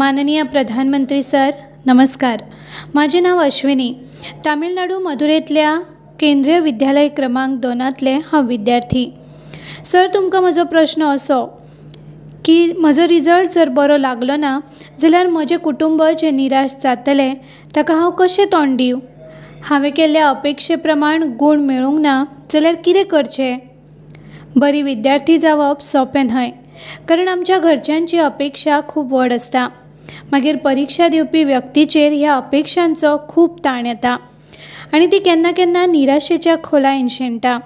माननीय प्रधानमंत्री सर नमस्कार माझे नाव अश्विनी तामिळनाडू मधुरेतल्या केंद्रीय विद्यालय क्रमांक दोनांतले हा विद्यार्थी सर तुमकां म्हजो प्रश्न असो की म्हजो रिजल्ट जर बरो लागलो ना जाल्यार म्हजें कुटुंब जे निराश जातले ताका हांव कशें तोंड दिव हांवें केल्ल्या अपेक्षे प्रमाण गूण मेळूंक ना जाल्यार कितें करचें बरी विद्यार्थी जावप सोंपें न्हय कारण आमच्या घरच्यांची अपेक्षा खूब व्हड आसता मागीर परिक्षा दिवपी व्यक्तीचेर ह्या अपेक्षांचो खूब ताण येता आनी ती केन्ना केन्ना निराशेच्या खोलायेन शेणटा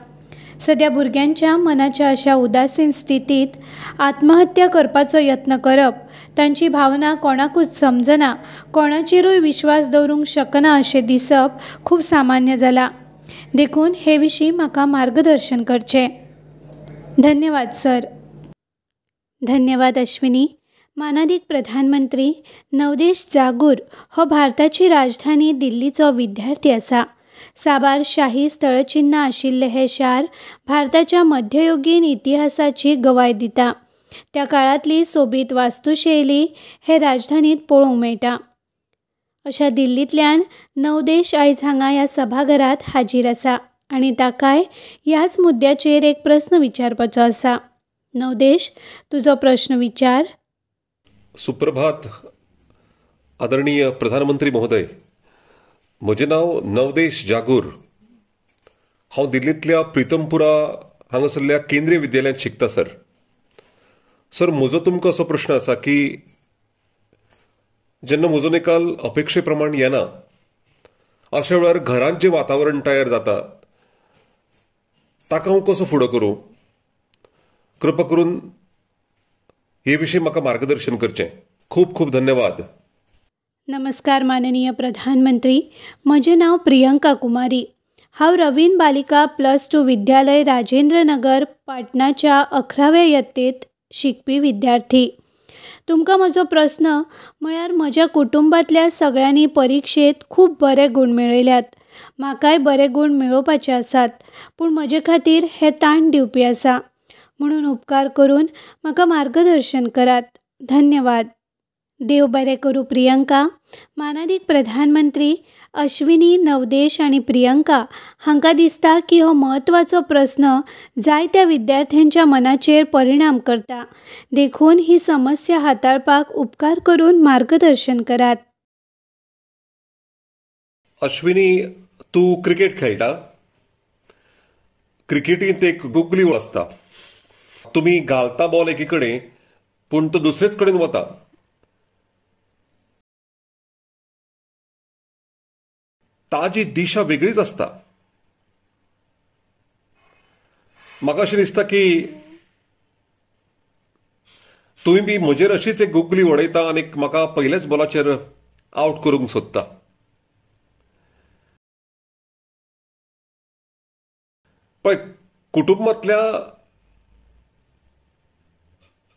सद्या भुरग्यांच्या मनाच्या अशा उदासीन स्थितीत आत्महत्या करपाचो यत्न करप तांची भावना कोणाकूच समजना कोणाचेरूय विश्वास दवरूंक शकना अशें दिसप खूब सामान्य जालां देखून हे विशीं म्हाका मार्गदर्शन करचें धन्यवाद सर धन्यवाद अश्विनी मानाधिक प्रधानमंत्री नवदेश जागूर हो भारताची राजधानी दिल्लीचो विद्यार्थी असा साबार शाही स्थळचिन्ह आशिल्ले हे शार भारताच्या मध्ययुगीन इतिहासाची गवाय दिता त्या काळातली सोबीत वास्तुशैली हे राजधानीत पळोवंक मेळटा अशा दिल्लीतल्यान नवदेश आयज हांगा ह्या सभाघरात हाजीर आसा आनी ताकाय ह्याच मुद्द्याचेर एक प्रस्न विचारपाचो आसा नवदेश तुजो प्रश्न विचार सुप्रभात आदरणीय प्रधानमंत्री महोदय म्हजें नांव नवदेश जागूर हांव दिल्लींतल्या प्रितमपुरा हांगासरल्या केंद्रीय विद्यालयांत शिकता सर सर म्हजो तुमकां असो प्रश्न आसा की जेन्ना म्हजो निकाल अपेक्षे प्रमाण येना अशा वेळार घरांत जें वातावरण तयार जाता ताका हांव कसो फुडो करूं कृपा करून हे विषयी म्हाका मार्गदर्शन करचें खूप खूप धन्यवाद नमस्कार माननीय प्रधानमंत्री म्हजें नांव प्रियंका कुमारी हांव रवीन बालिका प्लस टू विद्यालय राजेंद्र नगर पाटणाच्या अकराव्या यत्तेत शिकपी विद्यार्थी तुमकां म्हजो प्रस्न म्हळ्यार म्हज्या कुटुंबांतल्या सगळ्यांनी परीक्षेत खूब बरे गूण मेळयल्यात म्हाकाय बरे गूण मेळोवपाचे आसात पूण म्हजे खातीर हे ताण दिवपी आसा म्हणून उपकार करून म्हाका मार्गदर्शन करात धन्यवाद देव बरें करू प्रियंका मानादीक प्रधानमंत्री अश्विनी नवदेश आणि प्रियंका हांकां दिसता की हो महत्वाचो प्रस्न जायत्या विद्यार्थ्यांच्या मनाचेर परिणाम करता देखून ही समस्या हाताळपाक उपकार करून मार्गदर्शन करात अश्विनी तू क्रिकेट खेळटा क्रिकेटींत एक गुगली वाचता तुम्ही घालता बॉल एकीकडे पण तो दुसरेच कडेन वता ताजी दिशा वेगळीच असता म्हाका अशें दिसता की तुम्ही बी म्हजेर अशीच एक गुगली उडयता आनी म्हाका पहिल्याच बॉलाचेर आउट करूंक सोदता पळय कुटुंबातल्या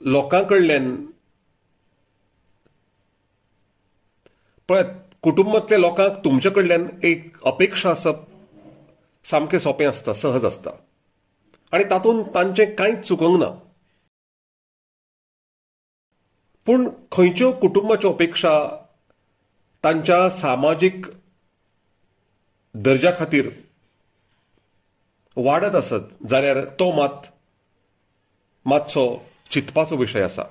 लोकांकडल्यान कडल्यान कुटुंबातल्या कुटुंबांतल्या लोकांक तुमचे कडल्यान एक अपेक्षा आसप सामकें सोंपें आसता सहज आसता आनी तातूंत तांचे कांयच चुकूंक ना पूण खंयच्यो कुटुंबाच्यो अपेक्षा तांच्या सामाजीक दर्ज्या खातीर वाडत आसत जाल्यार तो मात मातसो चिंतपाचो विषय असा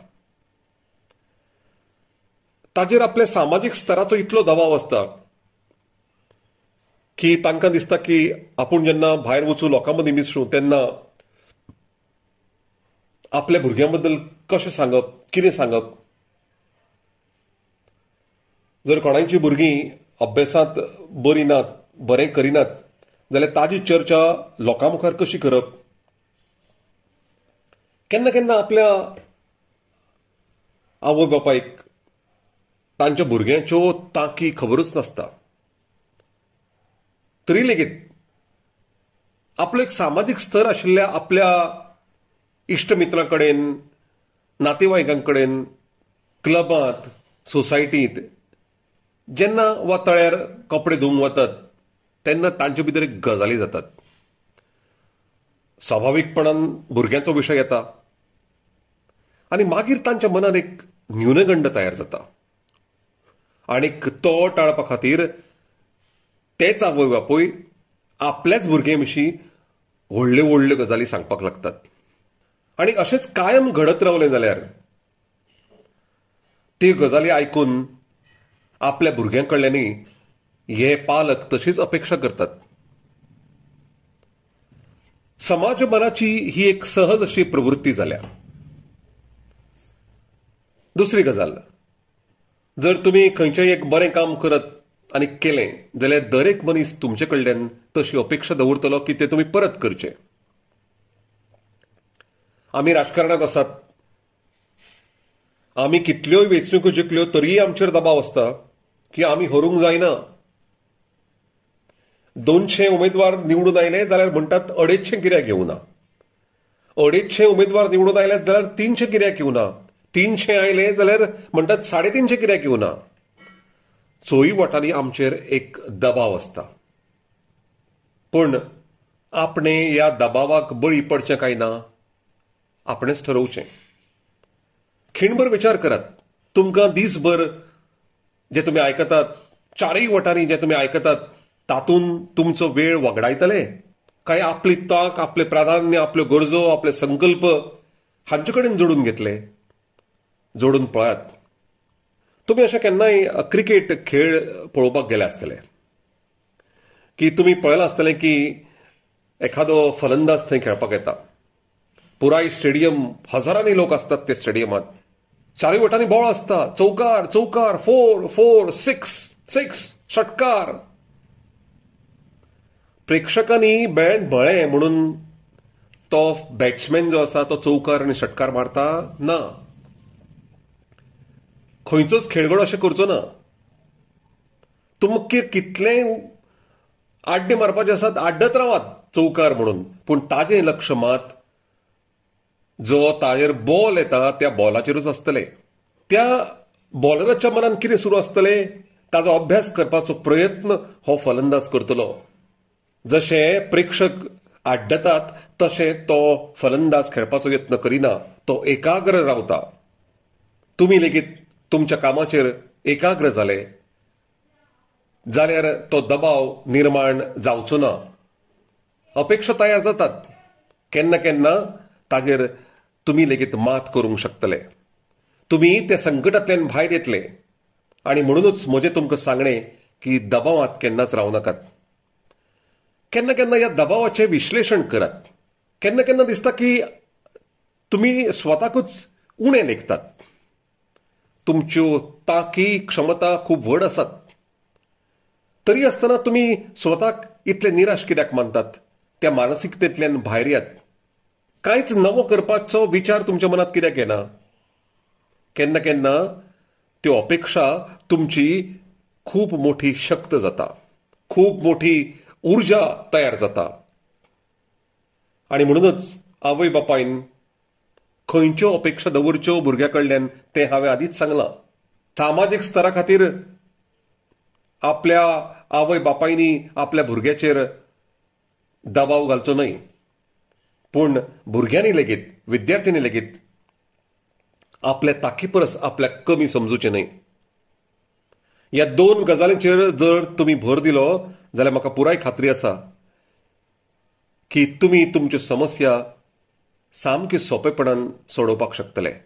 ताजेर आपल्या सामाजीक स्तराचो इतलो दबाव असता की तांकां दिसता की आपूण जेन्ना भायर वचूं लोकां मदीं मिसळूं तेन्ना आपल्या भुरग्यां बद्दल कशें सांगप कितें सांगप जर कोणाची भुरगीं अभ्यासांत बरी नात बरें करिनात जाल्यार ताजी चर्चा लोकां मुखार कशी करप केन्ना केन्ना आपल्या आवय बापायक तांच्या भुरग्यांच्यो तांकी खबरूच नासता तरी लेगीत आपलो एक सामाजीक स्तर आशिल्ल्या आपल्या इश्टमित्रां कडेन नातेवाईकां कडेन क्लबांत सोसायटींत जेन्ना वा तळ्यार कपडे धुवंक वतात तेन्ना तांचे भितर एक गजाली जातात स्वाभाविकपणान भुरग्यांचो विशय येता आनी मागीर तांच्या मनांत एक न्यूनगंड तयार जाता आनीक तो टाळपा खातीर तेच आवय बापूय आपल्याच भुरग्यां विशीं व्हडल्यो व्हडल्यो गजाली सांगपाक लागतात आनी अशेंच कायम घडत रावलें जाल्यार त्यो गजाली आयकून आपल्या भुरग्यां हे पालक तशीच अपेक्षा करतात समाजमनाची ही एक सहज अशी प्रवृत्ती जाल्या दुसरी गजाल जर तुम्ही खंयचेंय एक बरें काम करत आनी केलें जाल्यार दरेक मनीस तुमचे कडल्यान तशी अपेक्षा दवरतलो की ते तुम्ही परत करचे. आमी राजकारणात आसात आमी कितल्योय वेंचणुको जिखल्यो तरीय आमचेर दबाव आसता की आमी हरूंक जायना दोनशे उमेदवार निवडून आयले जाल्यार म्हणटात अडेचशे गिऱ्याक येवना अडेचशे उमेदवार निवडून आयले जाल्यार तीनशे गिऱ्याक ना तीनशे आयले जाल्यार म्हणटात साडे तीनशे गिऱ्याक येवना चोवी वटांनी आमचेर एक दबाव आसता पूण आपणे ह्या दबावाक बळी पडचें काय ना आपणेच ठरवचें खिणभर विचार करात तुमकां दिसभर जे तुमी आयकतात चारही वटांनी जे तुमी आयकतात तातूंत तुमचो वेळ वगडायतले काय आपली तांक आपले प्राधान्य आपले गरजो आपले संकल्प हांचे कडेन जोडून घेतले जोडून पळयात तुम्ही अशें केन्नाय क्रिकेट खेळ पळोवपाक गेले आसतले की तुम्ही पळयलां आसतले की एखादो फलंदाज थंय खेळपाक येता पुराय स्टेडियम हजारांनी लोक असतात ते स्टेडियमात चारही वटांनी बॉल आसता चौकार चौकार फोर फोर सिक्स सिक्स षटकार प्रेक्षकांनी बँड बळे म्हणून तो बॅट्समॅन जो आसा तो चौकार आणि षटकार मारता ना खंयचोच खेळगडो अशें करचो ना तुमकां कितले आड्डे मारपाचे आसात आड्डत रावात चौकार म्हणून पूण ताजें लक्ष मात जो ताजेर बॉल येता त्या बॉलाचेरूच आसतले त्या बॉलराच्या मनांत कितें सुरू आसतलें ताजो अभ्यास करपाचो प्रयत्न हो फलंदाज करतलो जसे प्रेक्षक आड्डतात तसे तो फलंदाज खेळपाचो यत्न करिना तो एकाग्र रावता तुम्ही लेगीत तुमच्या कामाचेर एकाग्र झाले जाल्यार तो दबाव निर्माण जावचो ना अपेक्षा तयार जातात केन्ना केन्ना ताजेर तुमी लेगीत मात करूंक शकतले तुम्ही त्या संकटांतल्यान भायर येतले आणि म्हणूनच म्हजें तुमकां सांगणे की दबावात केन्नाच रावनाकात केन्ना केन्ना या दबावाचे विश्लेशण करत केन्ना केन्ना दिसता की तुम्ही स्वताकूच उणे लेखतात तुमच्यो ताकी क्षमता खूप व्हड आसात तरी आसतना तुम्ही स्वताक इतले निराश कित्याक मानतात त्या मानसिकतेंतल्यान भायर येत कांयच नवो करपाचो विचार तुमच्या मनात कित्याक येना केन्ना केन्ना त्यो अपेक्षा तुमची खूप मोठी शक्त जाता खूप मोठी ऊर्जा तयार जाता आणि म्हणूनच आवय बापायन खंयच्यो अपेक्षा दवरच्यो भुरग्या कडल्यान तें हांवें आदींच सांगलां सामाजीक स्तरा खातीर आपल्या आवय बापायनी आपल्या भुरग्याचेर दबाव घालचो न्हय पूण भुरग्यांनी लेगीत विद्यार्थ्यांनी लेगीत आपल्या ताकी परस आपल्याक कमी समजूचे न्हय या दोन गजालींचेर जर तुम्ही भर दिलो जाल्यार म्हाका पुराय खात्री आसा की तुमी तुमच्यो समस्या सामकी सोंपेपणान सोडोवपाक शकतले